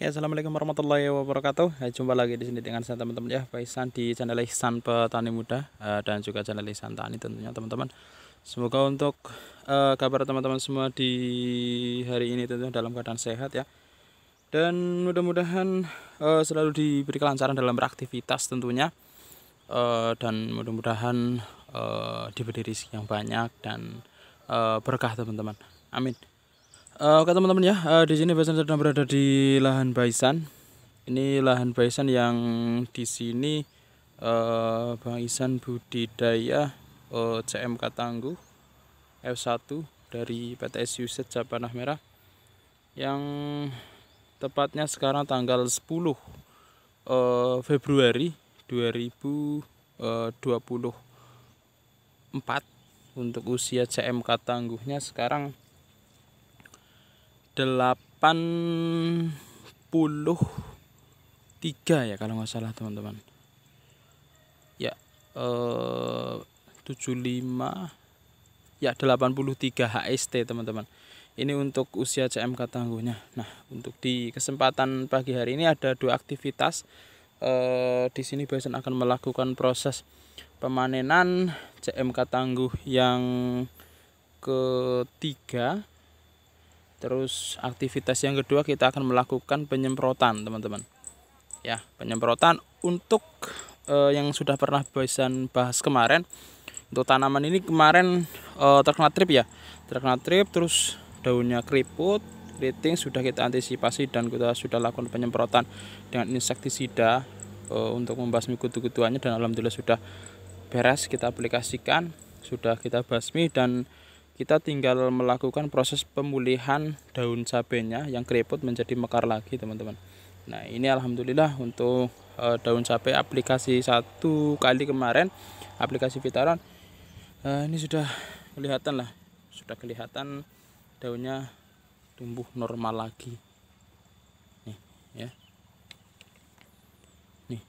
Oke, assalamualaikum warahmatullahi wabarakatuh. Jumpa lagi di sini dengan saya teman-teman ya, Faisan di channel Ihsan Petani Muda eh, dan juga channel Ihsan Tani tentunya teman-teman. Semoga untuk uh, kabar teman-teman semua di hari ini tentunya dalam keadaan sehat ya. Dan mudah-mudahan uh, selalu diberi kelancaran dalam beraktivitas tentunya. Uh, dan mudah-mudahan uh, diberi rezeki yang banyak dan uh, berkah teman-teman. Amin. Eh, oke teman-teman ya, eh, di sini Baisan sedang berada di lahan Baisan. Ini lahan Baisan yang di sini uh, Bang Isan budidaya uh, CMK Tangguh F1 dari pt Yuset Japanah Merah yang tepatnya sekarang tanggal 10 uh, Februari 2024 untuk usia CMK tangguhnya sekarang 83 ya kalau nggak salah teman-teman ya eh, 75 ya 83 HST teman-teman ini untuk usia CMK tangguhnya nah untuk di kesempatan pagi hari ini ada dua aktivitas eh, di sini Bison akan melakukan proses pemanenan CMK tangguh yang ketiga Terus aktivitas yang kedua kita akan melakukan penyemprotan teman-teman. Ya penyemprotan untuk eh, yang sudah pernah Boisan bahas kemarin untuk tanaman ini kemarin eh, terkena trip ya terkena trip terus daunnya keriput keriting sudah kita antisipasi dan kita sudah lakukan penyemprotan dengan insektisida eh, untuk membasmi kutu-kutuannya dan alhamdulillah sudah beres kita aplikasikan sudah kita basmi dan kita tinggal melakukan proses pemulihan daun cabenya yang keriput menjadi mekar lagi teman-teman nah ini alhamdulillah untuk e, daun cabe aplikasi satu kali kemarin aplikasi Vitaron e, ini sudah kelihatan lah sudah kelihatan daunnya tumbuh normal lagi nih ya nih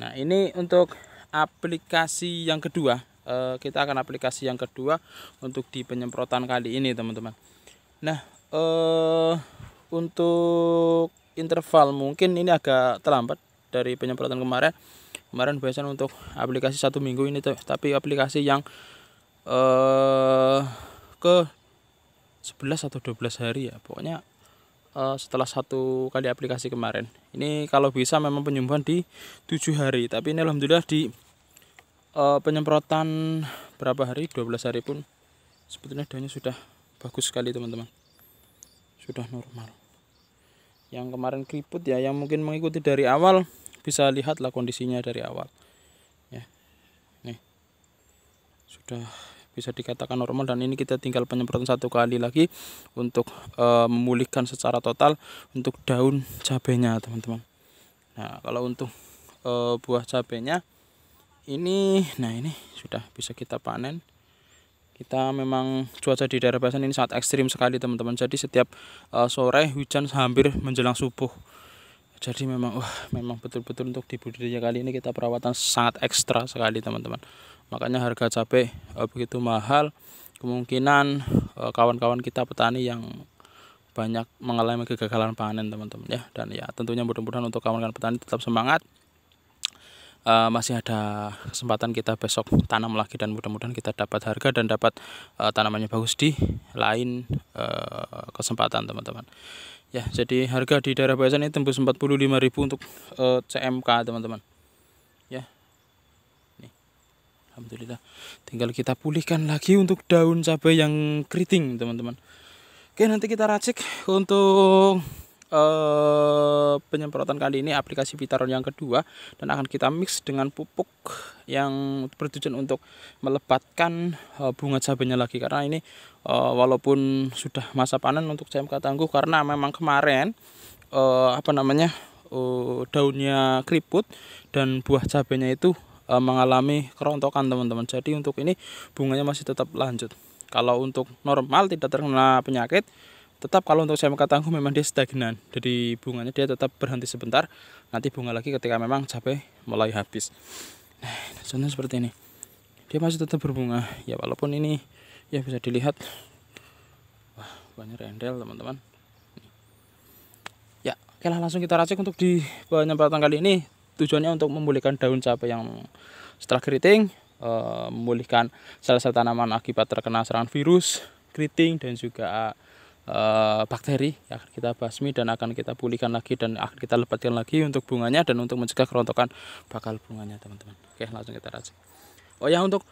nah ini untuk aplikasi yang kedua Eh, kita akan aplikasi yang kedua untuk di penyemprotan kali ini teman-teman nah eh, untuk interval mungkin ini agak terlambat dari penyemprotan kemarin kemarin biasanya untuk aplikasi satu minggu ini tapi aplikasi yang eh ke 11 atau 12 hari ya pokoknya eh, setelah satu kali aplikasi kemarin ini kalau bisa memang penyembuhan di tujuh hari tapi ini alhamdulillah di uh, penyemprotan berapa hari 12 hari pun sebetulnya daunnya sudah bagus sekali teman-teman sudah normal yang kemarin keriput ya yang mungkin mengikuti dari awal bisa lihatlah kondisinya dari awal ya nih sudah bisa dikatakan normal dan ini kita tinggal penyemprotan satu kali lagi untuk e, memulihkan secara total untuk daun cabenya teman-teman nah kalau untuk e, buah cabenya ini nah ini sudah bisa kita panen kita memang cuaca di daerah Basan ini sangat ekstrim sekali teman-teman jadi setiap uh, sore hujan hampir menjelang subuh jadi memang wah memang betul-betul untuk di budidaya kali ini kita perawatan sangat ekstra sekali teman-teman makanya harga cabai uh, begitu mahal kemungkinan eh, kawan-kawan uh, kita petani yang banyak mengalami kegagalan panen teman-teman ya dan ya tentunya mudah-mudahan untuk kawan-kawan petani tetap semangat uh, masih ada kesempatan kita besok tanam lagi dan mudah-mudahan kita dapat harga dan dapat uh, tanamannya bagus di lain uh, kesempatan teman-teman ya jadi harga di daerah Bayasan ini tembus 45.000 untuk uh, CMK teman-teman ya nih Alhamdulillah tinggal kita pulihkan lagi untuk daun cabai yang keriting teman-teman Oke nanti kita racik untuk eh, penyemprotan kali ini aplikasi Vitaron yang kedua dan akan kita mix dengan pupuk yang bertujuan untuk melebatkan eh, bunga cabenya lagi karena ini eh, walaupun sudah masa panen untuk CMK tangguh karena memang kemarin eh, apa namanya eh, daunnya keriput dan buah cabenya itu mengalami kerontokan teman-teman jadi untuk ini bunganya masih tetap lanjut kalau untuk normal tidak terkena penyakit tetap kalau untuk saya tangguh memang dia stagnan jadi bunganya dia tetap berhenti sebentar nanti bunga lagi ketika memang cabai mulai habis nah contohnya seperti ini dia masih tetap berbunga ya walaupun ini ya bisa dilihat wah banyak rendel teman-teman ya oke lah langsung kita racik untuk di penyemprotan kali ini tujuannya untuk memulihkan daun cabai yang setelah keriting eh, memulihkan sel-sel tanaman akibat terkena serangan virus keriting dan juga Eh, bakteri yang akan kita basmi dan akan kita pulihkan lagi dan akan kita lepaskan lagi untuk bunganya dan untuk mencegah kerontokan bakal bunganya teman-teman oke langsung kita racik oh ya untuk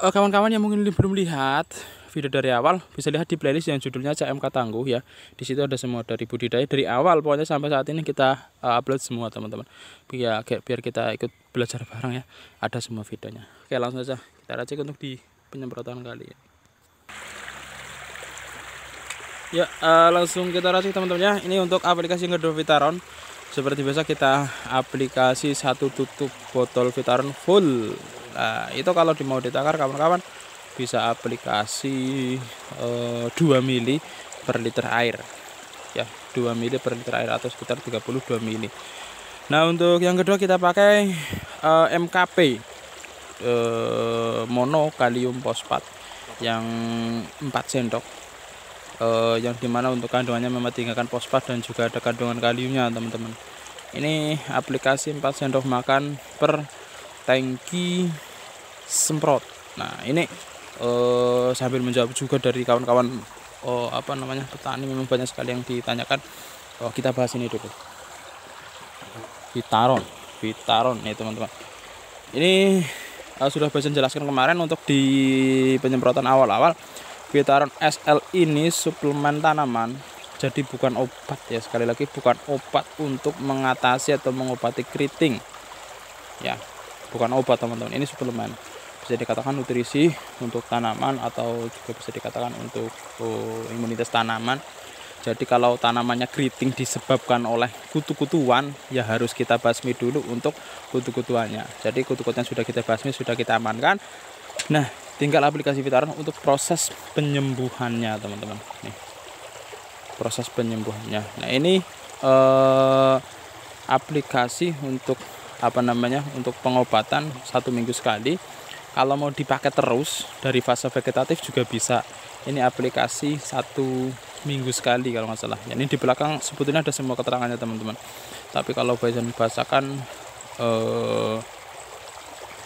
eh, kawan-kawan uh, yang mungkin belum lihat video dari awal bisa lihat di playlist yang judulnya CMK Tangguh ya. Di situ ada semua dari budidaya dari awal pokoknya sampai saat ini kita uh, upload semua teman-teman. Biar biar kita ikut belajar bareng ya. Ada semua videonya. Oke, langsung saja kita racik untuk di penyemprotan kali ya. Ya, uh, langsung kita racik teman-teman ya. Ini untuk aplikasi ngedrop Vitaron. Seperti biasa kita aplikasi satu tutup botol Vitaron full. Nah, itu kalau di mau ditakar kawan-kawan bisa aplikasi uh, eh, 2 mili per liter air. Ya, 2 mili per liter air atau sekitar 32 mili. Nah, untuk yang kedua kita pakai uh, eh, MKP uh, mono kalium fosfat yang 4 sendok eh, yang dimana untuk kandungannya memang tinggalkan fosfat dan juga ada kandungan kaliumnya teman-teman ini aplikasi 4 sendok makan per tangki semprot nah ini eh, sambil menjawab juga dari kawan-kawan oh, apa namanya petani memang banyak sekali yang ditanyakan oh, kita bahas ini dulu Vitaron Vitaron ya teman-teman ini uh, sudah bisa jelaskan kemarin untuk di penyemprotan awal-awal Vitaron SL ini suplemen tanaman, jadi bukan obat ya. Sekali lagi bukan obat untuk mengatasi atau mengobati keriting. Ya, bukan obat teman-teman. Ini suplemen. Bisa dikatakan nutrisi untuk tanaman atau juga bisa dikatakan untuk oh, imunitas tanaman. Jadi kalau tanamannya keriting disebabkan oleh kutu-kutuan, ya harus kita basmi dulu untuk kutu-kutuannya. Jadi kutu-kutuan sudah kita basmi, sudah kita amankan. Nah, tinggal aplikasi Vitaran untuk proses penyembuhannya teman-teman nih proses penyembuhannya nah ini eh, aplikasi untuk apa namanya untuk pengobatan satu minggu sekali kalau mau dipakai terus dari fase vegetatif juga bisa ini aplikasi satu minggu sekali kalau nggak salah ini di belakang sebetulnya ada semua keterangannya teman-teman tapi kalau bahasa bahasakan eh,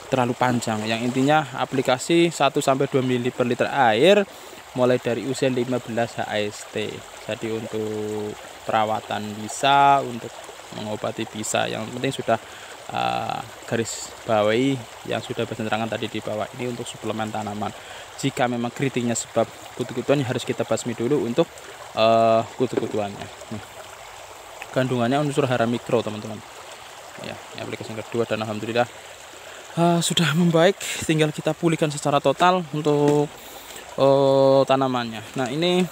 terlalu panjang yang intinya aplikasi 1-2 mili per liter air mulai dari usia 15 HST jadi untuk perawatan bisa untuk mengobati bisa yang penting sudah uh, garis bawahi yang sudah bersenterangan tadi di bawah ini untuk suplemen tanaman jika memang kritiknya sebab kutu-kutuan ya harus kita basmi dulu untuk uh, kutu-kutuannya nah, kandungannya unsur hara mikro teman-teman ya aplikasi yang kedua dan alhamdulillah uh, sudah membaik tinggal kita pulihkan secara total untuk uh, tanamannya nah ini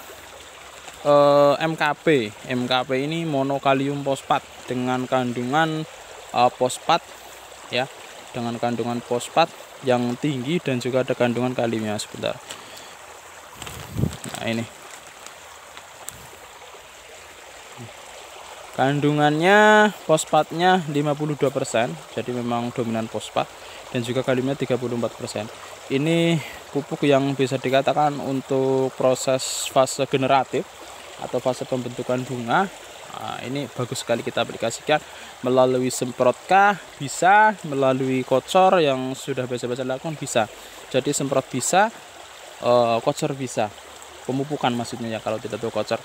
uh, eh, MKP MKP ini monokalium fosfat dengan kandungan uh, fosfat ya dengan kandungan fosfat yang tinggi dan juga ada kandungan kaliumnya sebentar nah ini kandungannya fosfatnya 52% jadi memang dominan fosfat dan juga kaliumnya 34%. Ini pupuk yang bisa dikatakan untuk proses fase generatif atau fase pembentukan bunga. Nah, ini bagus sekali kita aplikasikan melalui semprotkah bisa, melalui kocor yang sudah biasa-biasa lakukan bisa. Jadi semprot bisa, eh, kocor bisa. Pemupukan maksudnya ya kalau tidak tuh kocor.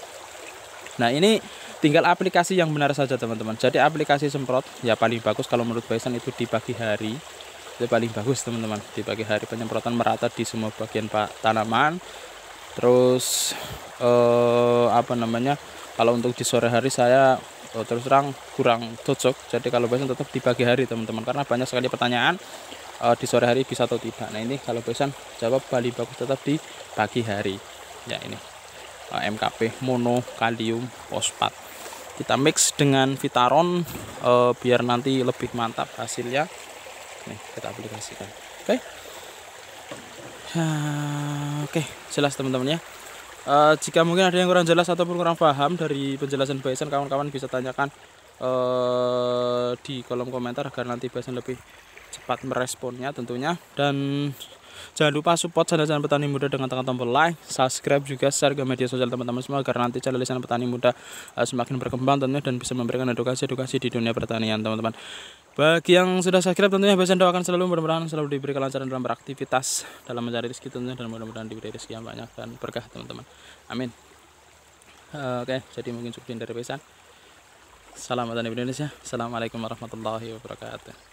Nah ini tinggal aplikasi yang benar saja teman-teman. Jadi aplikasi semprot ya paling bagus kalau menurut Bison itu di pagi hari itu paling bagus teman-teman di pagi hari penyemprotan merata di semua bagian pak tanaman terus eh, apa namanya kalau untuk di sore hari saya oh, terus terang kurang cocok jadi kalau bosan tetap di pagi hari teman-teman karena banyak sekali pertanyaan eh, di sore hari bisa atau tidak nah ini kalau pesan jawab paling bagus tetap di pagi hari ya ini eh, MKP mono kalium fosfat kita mix dengan Vitaron eh, biar nanti lebih mantap hasilnya nih kita aplikasikan oke okay? oke okay, jelas teman-teman ya uh, jika mungkin ada yang kurang jelas ataupun kurang paham dari penjelasan Bison kawan-kawan bisa tanyakan uh, di kolom komentar agar nanti Bison lebih cepat meresponnya tentunya dan jangan lupa support channel-channel petani muda dengan tekan tombol like, subscribe juga share ke media sosial teman-teman semua agar nanti channel channel petani muda eh, semakin berkembang tentunya dan bisa memberikan edukasi-edukasi di dunia pertanian teman-teman. Bagi yang sudah subscribe tentunya biasanya doakan selalu mudah-mudahan selalu diberi kelancaran dalam beraktivitas, dalam mencari rezeki tentunya dan mudah-mudahan diberi rezeki yang banyak dan berkah teman-teman. Amin. Eh, oke, jadi mungkin cukup dari pesan. Salam dan Indonesia. Assalamualaikum warahmatullahi wabarakatuh.